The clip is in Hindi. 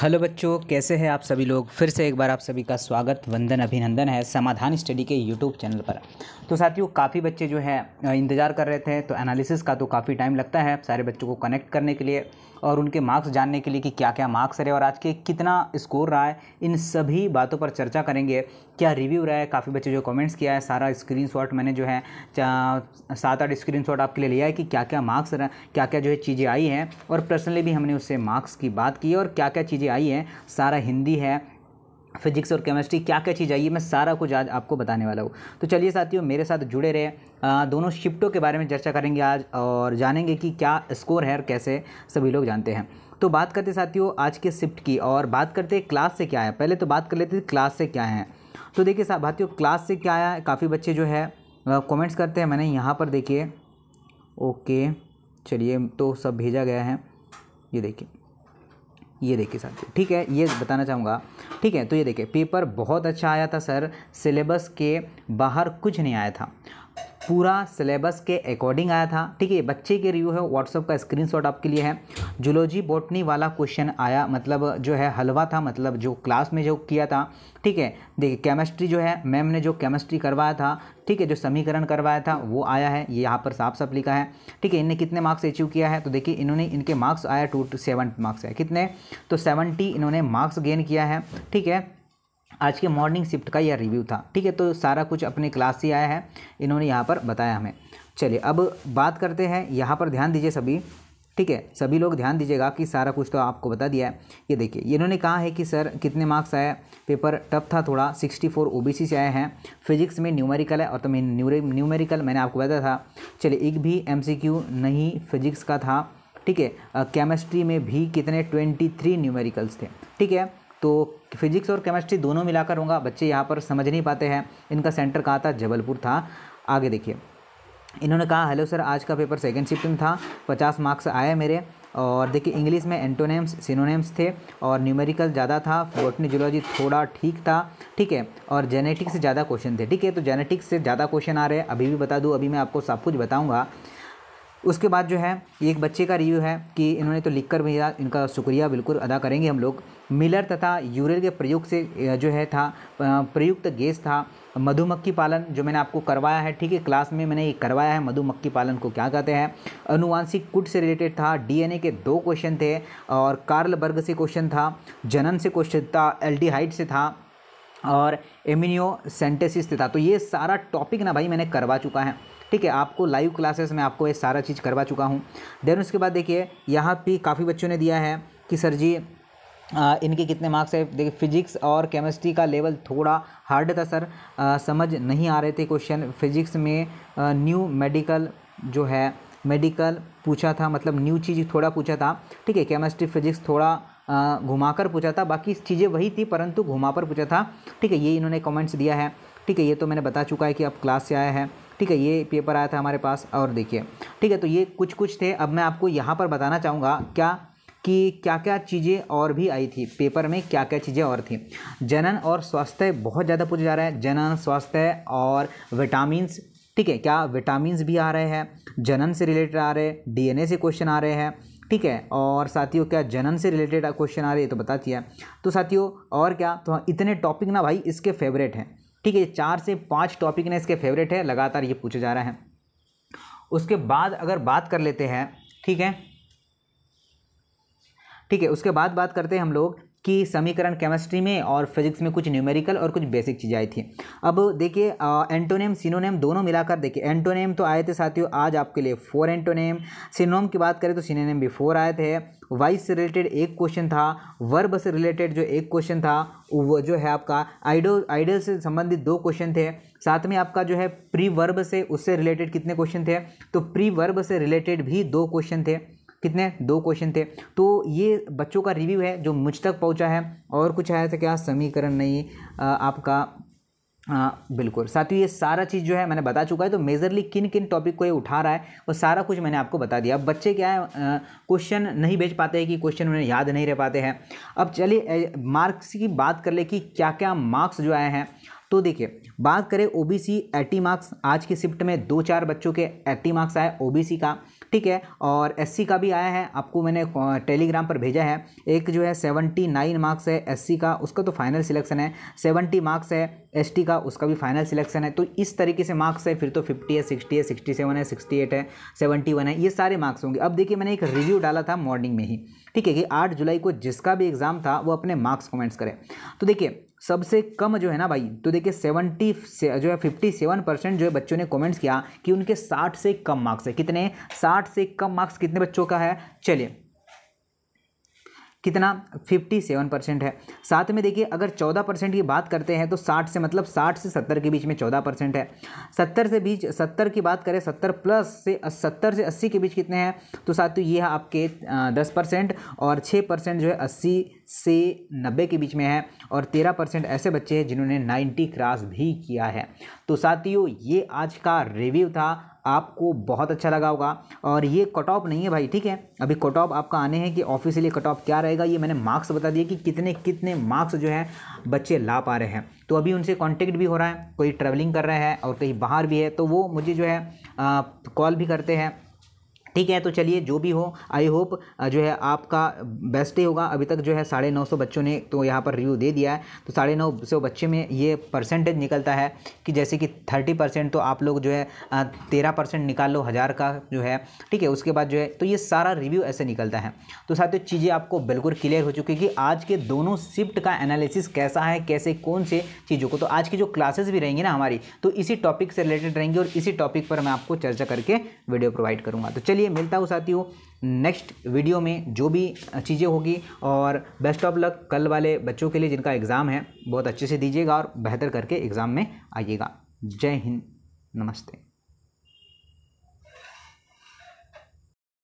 हेलो बच्चों कैसे हैं आप सभी लोग फिर से एक बार आप सभी का स्वागत वंदन अभिनंदन है समाधान स्टडी के यूट्यूब चैनल पर तो साथियों काफ़ी बच्चे जो है इंतज़ार कर रहे थे तो एनालिसिस का तो काफ़ी टाइम लगता है सारे बच्चों को कनेक्ट करने के लिए और उनके मार्क्स जानने के लिए कि क्या क्या मार्क्स रहे और आज के कितना स्कोर रहा है इन सभी बातों पर चर्चा करेंगे क्या रिव्यू रहा है काफ़ी बच्चे जो कमेंट्स किया है सारा स्क्रीनशॉट मैंने जो है सात आठ स्क्रीनशॉट आपके लिए लिया है कि क्या क्या मार्क्स रहा क्या क्या जो है चीज़ें आई हैं और पर्सनली भी हमने उससे मार्क्स की बात की और क्या क्या चीज़ें आई हैं सारा हिंदी है फिजिक्स और केमिस्ट्री क्या क्या चीज़ आई है मैं सारा कुछ आज आपको बताने वाला हूँ तो चलिए साथियों मेरे साथ जुड़े रहे आ, दोनों शिफ्टों के बारे में चर्चा करेंगे आज और जानेंगे कि क्या स्कोर है और कैसे सभी लोग जानते हैं तो बात करते साथियों आज के शिफ्ट की और बात करते क्लास से क्या है पहले तो बात कर लेते क्लास से क्या है तो देखिए साहब भाती क्लास से क्या आया काफ़ी बच्चे जो है कमेंट्स करते हैं मैंने यहाँ पर देखिए ओके चलिए तो सब भेजा गया है ये देखिए ये देखिए साथियों ठीक है ये बताना चाहूँगा ठीक है तो ये देखिए पेपर बहुत अच्छा आया था सर सिलेबस के बाहर कुछ नहीं आया था पूरा सिलेबस के अकॉर्डिंग आया था ठीक है बच्चे के रिव्यू है व्हाट्सअप का स्क्रीनशॉट आपके लिए है जुलॉजी बोटनी वाला क्वेश्चन आया मतलब जो है हलवा था मतलब जो क्लास में जो किया था ठीक है देखिए केमिस्ट्री जो है मैम ने जो केमिस्ट्री करवाया था ठीक है जो समीकरण करवाया था वो आया है ये यहाँ पर साफ साफ लिखा है ठीक है इनने कितने मार्क्स अचीव किया है तो देखिए इन्होंने इनके मार्क्स आया टू सेवन मार्क्स है कितने तो सेवनटी इन्होंने मार्क्स गेन किया है ठीक है आज के मॉर्निंग शिफ्ट का यह रिव्यू था ठीक है तो सारा कुछ अपने क्लास से आया है इन्होंने यहाँ पर बताया हमें चलिए अब बात करते हैं यहाँ पर ध्यान दीजिए सभी ठीक है सभी लोग ध्यान दीजिएगा कि सारा कुछ तो आपको बता दिया है ये देखिए इन्होंने कहा है कि सर कितने मार्क्स आए पेपर टफ था थोड़ा 64 फोर ओबीसी से आए हैं फिजिक्स में न्यूमेरिकल है और तो मैं न्यूमेरिकल मैंने आपको बताया था चलिए एक भी एमसीक्यू नहीं फिजिक्स का था ठीक है केमिस्ट्री में भी कितने ट्वेंटी न्यूमेरिकल्स थे ठीक है तो फिजिक्स और केमिस्ट्री दोनों मिलाकर होगा बच्चे यहाँ पर समझ नहीं पाते हैं इनका सेंटर कहाँ था जबलपुर था आगे देखिए इन्होंने कहा हेलो सर आज का पेपर सेकेंड शिफ्ट में था पचास मार्क्स आए मेरे और देखिए इंग्लिश में एंटोनेम्स सिनोनेम्स थे और न्यूमेरिकल ज़्यादा था बोटनी जुलॉजी थोड़ा ठीक था ठीक है और जेनेटिक्स से ज़्यादा क्वेश्चन थे ठीक है तो जेनेटिक्स से ज़्यादा क्वेश्चन आ रहे हैं अभी भी बता दूँ अभी मैं आपको सब कुछ बताऊँगा उसके बाद जो है एक बच्चे का रिव्यू है कि इन्होंने तो लिख कर भैया इनका शुक्रिया बिल्कुल अदा करेंगे हम लोग मिलर तथा यूरियर के प्रयोग से जो है था प्रयुक्त गैस था मधुमक्खी पालन जो मैंने आपको करवाया है ठीक है क्लास में मैंने ये करवाया है मधुमक्खी पालन को क्या कहते हैं अनुवांशिक कुट से रिलेटेड था डीएनए के दो क्वेश्चन थे और कार्ल बर्ग से क्वेश्चन था जनन से क्वेश्चन था एल्डिहाइड से था और एमिनियो सेंटेसिस था तो ये सारा टॉपिक ना भाई मैंने करवा चुका है ठीक है आपको लाइव क्लासेस में आपको ये सारा चीज़ करवा चुका हूँ देन उसके बाद देखिए यहाँ पे काफ़ी बच्चों ने दिया है कि सर जी आ, इनके कितने मार्क्स है देखिए फिजिक्स और केमिस्ट्री का लेवल थोड़ा हार्ड था सर आ, समझ नहीं आ रहे थे क्वेश्चन फिजिक्स में आ, न्यू मेडिकल जो है मेडिकल पूछा था मतलब न्यू चीज़ थोड़ा पूछा था ठीक है केमिस्ट्री फिजिक्स थोड़ा घुमाकर पूछा था बाकी चीज़ें वही थी परंतु घुमा पर पूछा था ठीक है ये इन्होंने कमेंट्स दिया है ठीक है ये तो मैंने बता चुका है कि अब क्लास से आया है ठीक है ये पेपर आया था हमारे पास और देखिए ठीक है तो ये कुछ कुछ थे अब मैं आपको यहाँ पर बताना चाहूँगा क्या कि क्या क्या चीज़ें और भी आई थी पेपर में क्या क्या चीज़ें और थी जनन और स्वास्थ्य बहुत ज़्यादा पूछा जा रहा है जनन स्वास्थ्य और विटामिन्स ठीक है क्या विटामिन्स भी आ रहे हैं जनन से रिलेटेड आ रहे हैं डीएनए से क्वेश्चन आ रहे हैं ठीक है और साथियों क्या जनन से रिलेटेड क्वेश्चन आ रहे हैं तो बताती है तो साथियों और क्या तो हाँ, इतने टॉपिक ना भाई इसके फेवरेट हैं ठीक है चार से पाँच टॉपिक ने इसके फेवरेट है लगातार ये पूछे जा रहे हैं उसके बाद अगर बात कर लेते हैं ठीक है ठीक है उसके बाद बात करते हैं हम लोग कि समीकरण केमिस्ट्री में और फिजिक्स में कुछ न्यूमेरिकल और कुछ बेसिक चीज़ें आई थी अब देखिए एंटोनेम सिनोनेम दोनों मिलाकर देखिए एंटोनेम तो आए थे साथियों आज आपके लिए फोर एंटोनेम सिनोम की बात करें तो सिनोनेम भी फोर आए थे वाइस से रिलेटेड एक क्वेश्चन था वर्ब से रिलेटेड जो एक क्वेश्चन था वो जो है आपका आइडो आइडल से संबंधित दो क्वेश्चन थे साथ में आपका जो है प्री वर्ब से उससे रिलेटेड कितने क्वेश्चन थे तो प्री वर्ब से रिलेटेड भी दो क्वेश्चन थे कितने दो क्वेश्चन थे तो ये बच्चों का रिव्यू है जो मुझ तक पहुंचा है और कुछ आया था क्या हाँ, समीकरण नहीं आपका हाँ बिल्कुल ही ये सारा चीज़ जो है मैंने बता चुका है तो मेजरली किन किन टॉपिक को ये उठा रहा है वो सारा कुछ मैंने आपको बता दिया अब बच्चे क्या है क्वेश्चन नहीं भेज पाते हैं कि क्वेश्चन उन्हें याद नहीं रह पाते हैं अब चलिए मार्क्स की बात कर ले कि क्या क्या मार्क्स जो आए हैं तो देखिए बात करें ओ बी मार्क्स आज के शिफ्ट में दो चार बच्चों के एट्टी मार्क्स आए ओ का ठीक है और एस का भी आया है आपको मैंने टेलीग्राम पर भेजा है एक जो है सेवेंटी नाइन मार्क्स है एस का उसका तो फाइनल सिलेक्शन है सेवेंटी मार्क्स है एस का उसका भी फाइनल सिलेक्शन है तो इस तरीके से मार्क्स है फिर तो फिफ्टी है सिक्सटी है सिक्सटी सेवन है सिक्सटी एट है सेवेंटी वन है ये सारे मार्क्स होंगे अब देखिए मैंने एक रिव्यू डाला था मॉर्निंग में ही ठीक है कि आठ जुलाई को जिसका भी एग्ज़ाम था वो अपने मार्क्स कमेंट्स करें तो देखिए सबसे कम जो है ना भाई तो देखिए सेवेंटी से, जो है फिफ्टी सेवन परसेंट जो है बच्चों ने कमेंट्स किया कि उनके साठ से कम मार्क्स है कितने साठ से कम मार्क्स कितने बच्चों का है चलिए कितना फिफ्टी सेवन परसेंट है साथ में देखिए अगर चौदह परसेंट की बात करते हैं तो साठ से मतलब साठ से सत्तर के बीच में चौदह परसेंट है सत्तर से बीच सत्तर की बात करें सत्तर प्लस से सत्तर से अस्सी के बीच कितने हैं तो साथ तो ये है आपके दस परसेंट और छः परसेंट जो है अस्सी से नब्बे के बीच में है और तेरह परसेंट ऐसे बच्चे हैं जिन्होंने नाइन्टी क्रॉस भी किया है तो साथियों ये आज का रिव्यू था आपको बहुत अच्छा लगा होगा और ये कट ऑफ नहीं है भाई ठीक है अभी कट ऑफ आपका आने हैं कि ऑफिशियली कट ऑफ क्या रहेगा ये मैंने मार्क्स बता दिए कि कितने कितने मार्क्स जो है बच्चे ला पा रहे हैं तो अभी उनसे कांटेक्ट भी हो रहा है कोई ट्रैवलिंग कर रहा है और कहीं बाहर भी है तो वो मुझे जो है कॉल भी करते हैं ठीक है तो चलिए जो भी हो आई होप जो है आपका बेस्ट ही होगा अभी तक जो है साढ़े नौ सौ बच्चों ने तो यहाँ पर रिव्यू दे दिया है तो साढ़े नौ सौ बच्चे में ये परसेंटेज निकलता है कि जैसे कि थर्टी परसेंट तो आप लोग जो है तेरह परसेंट निकाल लो हज़ार का जो है ठीक है उसके बाद जो है तो ये सारा रिव्यू ऐसे निकलता है तो साथ चीज़ें आपको बिल्कुल क्लियर हो चुकी कि आज के दोनों शिफ्ट का एनालिसिस कैसा है कैसे कौन से चीज़ों को तो आज की जो क्लासेज भी रहेंगी ना हमारी तो इसी टॉपिक से रिलेटेड रहेंगी और इसी टॉपिक पर मैं आपको चर्चा करके वीडियो प्रोवाइड करूँगा तो चलिए चलिए मिलता हूँ साथियों नेक्स्ट वीडियो में जो भी चीज़ें होगी और बेस्ट ऑफ लक कल वाले बच्चों के लिए जिनका एग्ज़ाम है बहुत अच्छे से दीजिएगा और बेहतर करके एग्ज़ाम में आइएगा जय हिंद नमस्ते